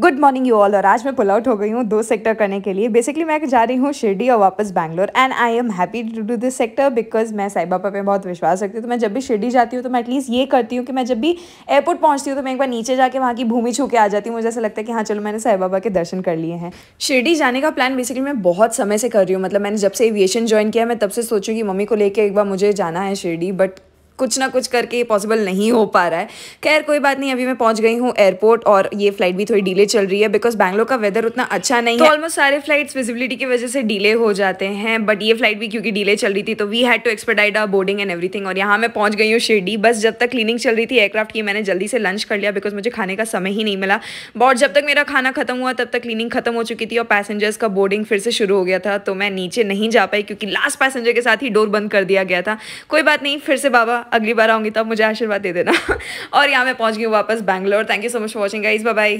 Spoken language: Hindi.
गुड मॉर्निंग यू ऑल और आज मैं पुल आउट हो गई हूँ दो सेक्टर करने के लिए बेसिकली मैं जा रही हूँ शिरडी और वापस Bangalore and I am happy to do this sector because मैं साई बाबा पर बहुत विश्वास रखती हूँ तो मैं जब भी शिरडी जाती हूँ तो मैं एटलीस्ट ये करती हूँ कि मैं जब भी एयरपोर्ट पहुँचती हूँ तो मैं एक बार नीचे जाकर वहाँ की भूमि छू के आ जाती हूँ मुझे ऐसा लगता है कि हाँ चलो मैंने साई बाबा के दर्शन कर लिए हैं शिरडी जाने का प्लान बेसिकली मैं बहुत समय से कर रही हूँ मतलब मैंने जब से एविएशन ज्वाइन किया मैं तब से सोचूँ कि मम्मी को लेकर एक बार मुझे जाना है शिरडी बट कुछ ना कुछ करके ये पॉसिबल नहीं हो पा रहा है खैर कोई बात नहीं अभी मैं पहुंच गई हूँ एयरपोर्ट और ये फ्लाइट भी थोड़ी डिले चल रही है बिकॉज बैंगलोर का वेदर उतना अच्छा नहीं तो है ऑलमोस्ट सारे फ्लाइट्स विजिबिलिटी की वजह से डिले हो जाते हैं बट ये फ्लाइट भी क्योंकि डिले चल रही थी तो we had to expedite our boarding and everything और यहाँ मैं पहुँच गई हूँ शिरडी बस जब तक क्लीनिंग चल रही थी एयरक्राफ्ट की मैंने जल्दी से लंच कर लिया बिकॉज मुझे खाने का समय ही नहीं मिला और जब तक मेरा खाना खत्म हुआ तब तक क्लीनिंग खत्म हो चुकी थी और पैसेंजर्स का बोर्डिंग फिर से शुरू हो गया था तो मैं नीचे नहीं जा पाई क्योंकि लास्ट पैसेंजर के साथ ही डोर बंद कर दिया गया था कोई बात नहीं फिर से बाबा अगली बार आऊँगी तब मुझे आशीर्वाद दे देना और यहाँ मैं पहुँच गई वापस Bangalore thank you so much for watching guys bye